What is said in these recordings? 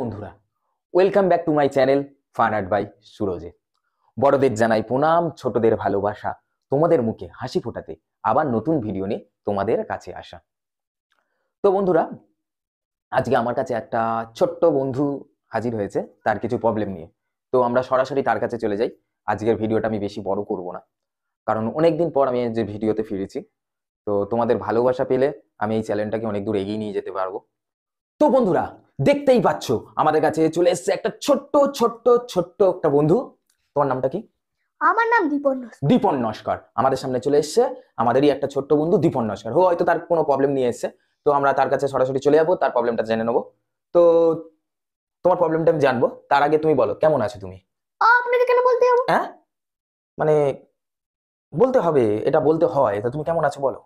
বন্ধুরা welcome back to my channel fun art by সুরজে বড়দের জানাই প্রণাম ছোটদের ভালোবাসা তোমাদের মুখে হাসি ফোটাতে আবার নতুন ভিডিও নিয়ে তোমাদের কাছে আসা তো বন্ধুরা আজকে আমার কাছে একটা ছোট্ট বন্ধু হাজির হয়েছে তার কিছু প্রবলেম নিয়ে তো আমরা সরাসরি তার কাছে চলে যাই আজকের ভিডিওটা আমি বেশি বড় করব না কারণ অনেকদিন পর আমি যে ভিডিওতে ফিরেছি তো তোমাদের ভালোবাসা পেলে আমি এই চ্যানেলটাকে অনেক দূর এগিয়ে নিয়ে যেতে পারবো তো বন্ধুরা দেখতেই পাচ্ছ আমাদের কাছে চলে এসছে একটা ছোট্ট ছোট্ট ছোট্ট একটা বন্ধু তোমার নামটা কি আমার নাম দীপন দীপন নস্কর আমাদের সামনে চলে এসছে আমাদেরই একটা ছোট্ট বন্ধু দীপন নস্কর ও হয়তো তার কোনো প্রবলেম নিয়ে এসছে তো আমরা তার কাছে সরাসরি চলে যাবো তার প্রবলেমটা জেনে নেবো তো তোমার প্রবলেমটা আমি জানবো তার আগে তুমি বলো কেমন আছো তুমি আপনাকে কেন বলতে হ্যাঁ মানে বলতে হবে এটা বলতে হয় তো তুমি কেমন আছো বলো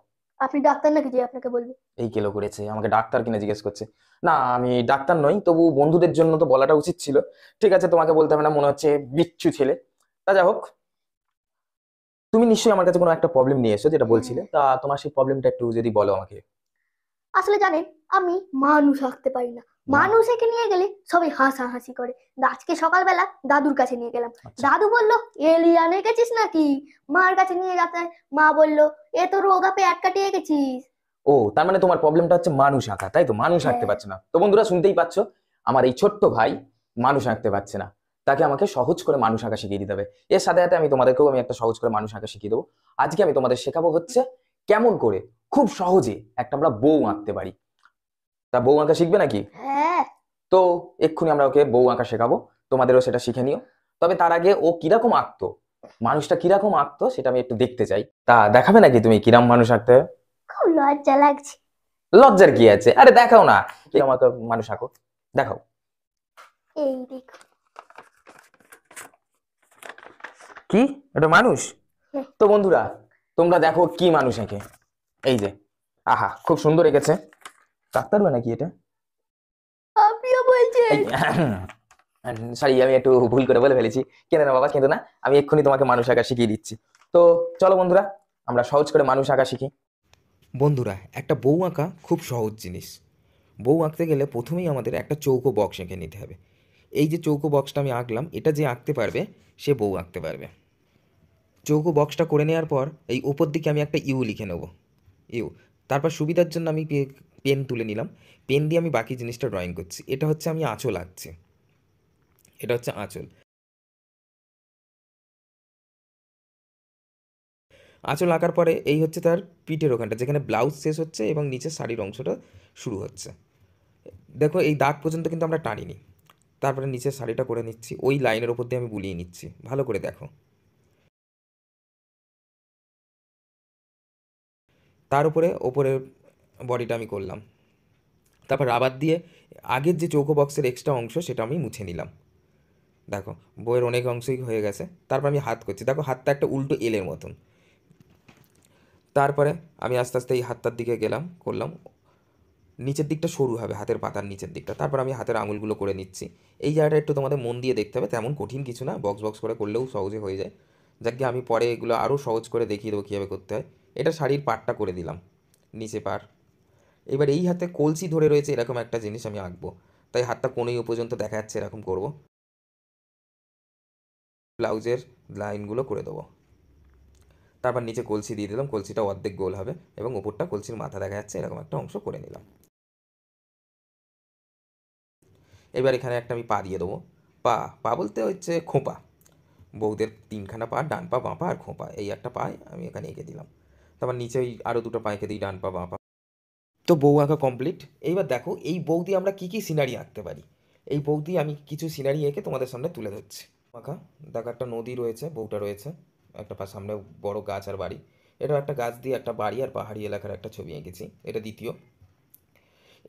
আপনি ডাক্তার নাকি যে আপনাকে বলবে এই কেলো করেছে আমাকে ডাক্তার কিনা জিজ্ঞেস করছে না আমি ডাক্তার নই তবু বন্ধুদের জন্য তো বলাটা উচিত ছিল ঠিক আছে তোমাকে বলতে হবে না মনে হচ্ছে বিচ্ছু ছেলে তা যা হোক তুমি নিশ্চয়ই আমার কাছে কোনো একটা প্রবলেম নিয়ে এসো যেটা বলছিলে তা তোমার সেই প্রবলেমটা একটু যদি বলো আমাকে আসলে জানেন আমি মানুষ আঁকতে পারি না মানুষ একে নিয়ে গেলে সবাই হাসাহাসি করে আজকে সকালবেলা দাদুর কাছে নিয়ে গেলাম আচ্ছা। দাদু বললো এলিয়ানে গেছিস নাকি মার কাছে নিয়ে যাতে মা বললো এ তো রোগা পেট কাটিয়ে গেছিস ও তার মানে তোমার প্রবলেমটা হচ্ছে মানুষ আঁকা তাই তো মানুষ আঁকতে হ্যাঁ। পারছে না তো বন্ধুরা শুনতেই পাচ্ছ আমার এই ছোট্ট ভাই মানুষ আঁকতে পারছে না তাকে আমাকে সহজ করে মানুষ আঁকা শিখিয়ে দিতে হবে এর সাথে সাথে আমি তোমাদেরকেও আমি একটা সহজ করে মানুষ আঁকা শিখিয়ে দেবো আজকে আমি তোমাদের শেখাবো হচ্ছে কেমন করে খুব সহজে একটা আমরা বউ আঁকতে পারি তা বউ আঁকা শিখবে নাকি হ্যাঁ। তো এক্ষুনি আমরা ওকে বউ আঁকা শেখাবো তোমাদেরও সেটা শিখে নিও তবে তার আগে ও কিরকম আঁকতো মানুষটা কিরকম আঁকতো সেটা আমি একটু দেখতে চাই তা দেখাবে নাকি তুমি কিরম মানুষ আঁকতে খুব লজ্জা লাগছে লজ্জার কি আছে আরে দেখাও না কিরম মানুষ আঁকো দেখাও এই দেখো কি এটা মানুষ হ্যাঁ। তো বন্ধুরা তোমরা দেখো কি মানুষ এঁকে এই যে আহা খুব সুন্দর এঁকেছে কাকতারুয়া নাকি এটা আপনিও বলছেন সরি আমি একটু ভুল করে বলে ফেলেছি কেনে না বাবা কেঁদো না আমি এক্ষুনি তোমাকে মানুষ আঁকা শিখিয়ে দিচ্ছি তো চলো বন্ধুরা আমরা সহজ করে মানুষ আঁকা শিখি বন্ধুরা একটা বউ আঁকা খুব সহজ জিনিস বউ আঁকতে গেলে প্রথমেই আমাদের একটা চৌকো বক্স এঁকে নিতে হবে এই যে চৌকো বক্সটা আমি আঁকলাম এটা যে আঁকতে পারবে সে বউ আঁকতে পারবে চৌকো বক্সটা করে নেওয়ার পর এই ওপর দিকে আমি একটা ইউ লিখে নেব ইউ তারপর সুবিধার জন্য আমি পেন তুলে নিলাম পেন দিয়ে আমি বাকি জিনিসটা ড্রয়িং করছি এটা হচ্ছে আমি আঁচল আঁকছি এটা হচ্ছে আঁচল আঁচল আঁকার পরে এই হচ্ছে তার পিঠের ওখানটা যেখানে ব্লাউজ শেষ হচ্ছে এবং নিচে শাড়ির অংশটা শুরু হচ্ছে দেখো এই দাগ পর্যন্ত কিন্তু আমরা টানিনি তারপরে নিচে শাড়িটা করে নিচ্ছি ওই লাইনের ওপর দিয়ে আমি বুলিয়ে নিচ্ছি ভালো করে দেখো তার উপরে ওপরের বডিটা আমি করলাম তারপর রাবার দিয়ে আগের যে চৌকো বক্সের এক্সট্রা অংশ সেটা আমি মুছে নিলাম দেখো বইয়ের অনেক অংশই হয়ে গেছে তারপর আমি হাত করছি দেখো হাতটা একটা উল্টো এলের মতন তারপরে আমি আস্তে আস্তে এই হাতটার দিকে গেলাম করলাম নিচের দিকটা সরু হবে হাতের পাতার নিচের দিকটা তারপর আমি হাতের আঙুলগুলো করে নিচ্ছি এই জায়গাটা একটু তোমাদের মন দিয়ে দেখতে হবে তেমন কঠিন কিছু না বক্স বক্স করে করলেও সহজে হয়ে যায় যাকে আমি পরে এগুলো আরও সহজ করে দেখিয়ে দেবো কীভাবে করতে হয় এটা শাড়ির পাটটা করে দিলাম নিচে পার এবার এই হাতে কলসি ধরে রয়েছে এরকম একটা জিনিস আমি আঁকবো তাই হাতটা কোনোই পর্যন্ত দেখা যাচ্ছে এরকম করব ব্লাউজের লাইনগুলো করে দেবো তারপর নিচে কলসি দিয়ে দিলাম কলসিটা অর্ধেক গোল হবে এবং ওপরটা কলসির মাথা দেখা যাচ্ছে এরকম একটা অংশ করে নিলাম এবার এখানে একটা আমি পা দিয়ে দেবো পা পা বলতে হচ্ছে খোঁপা বৌদের তিনখানা পা ডান পা বাঁ পা আর খোঁপা এই একটা পা আমি এখানে এঁকে দিলাম তারপর নিচেই আরও দুটো পাইকে দিই ডান পা বাঁ পা তো বউ আঁকা কমপ্লিট এইবার দেখো এই বউ দিয়ে আমরা কী কী সিনারি আঁকতে পারি এই বউ দিয়ে আমি কিছু সিনারি এঁকে তোমাদের সামনে তুলে ধরছি আঁকা দেখো একটা নদী রয়েছে বউটা রয়েছে একটা পা সামনে বড় গাছ আর বাড়ি এটাও একটা গাছ দিয়ে একটা বাড়ি আর পাহাড়ি এলাকার একটা ছবি এঁকেছি এটা দ্বিতীয়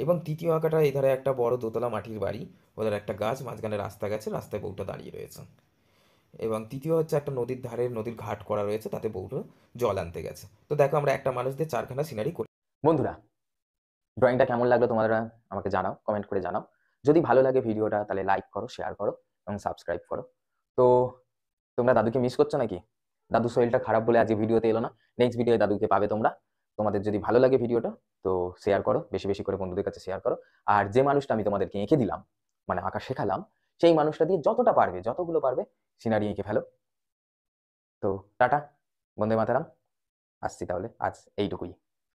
এবং তৃতীয় আঁকাটা এধারে একটা বড় দোতলা মাটির বাড়ি ওদের একটা গাছ মাঝখানে রাস্তা গেছে রাস্তায় বউটা দাঁড়িয়ে রয়েছে এবং তৃতীয় হচ্ছে একটা নদীর ধারে নদীর ঘাট করা রয়েছে তাতে বউটা জল আনতে গেছে তো দেখো আমরা একটা মানুষ দিয়ে চারখানা সিনারি করি বন্ধুরা ড্রয়িংটা কেমন লাগলো তোমরা আমাকে জানাও কমেন্ট করে জানাও যদি ভালো লাগে ভিডিওটা তাহলে লাইক করো শেয়ার করো এবং সাবস্ক্রাইব করো তো তোমরা দাদুকে মিস করছো নাকি দাদু শরীরটা খারাপ বলে আজকে ভিডিওতে এলো না নেক্সট ভিডিওতে দাদুকে পাবে তোমরা তোমাদের যদি ভালো লাগে ভিডিওটা তো শেয়ার করো বেশি বেশি করে বন্ধুদের কাছে শেয়ার করো আর যে মানুষটা আমি তোমাদেরকে এঁকে দিলাম মানে আঁকা শেখালাম সেই মানুষটা দিয়ে যতটা পারবে যতগুলো পারবে সিনারি এঁকে ফেলো তো টাটা বন্দে মাতারাম আসছি তাহলে আজ এইটুকুই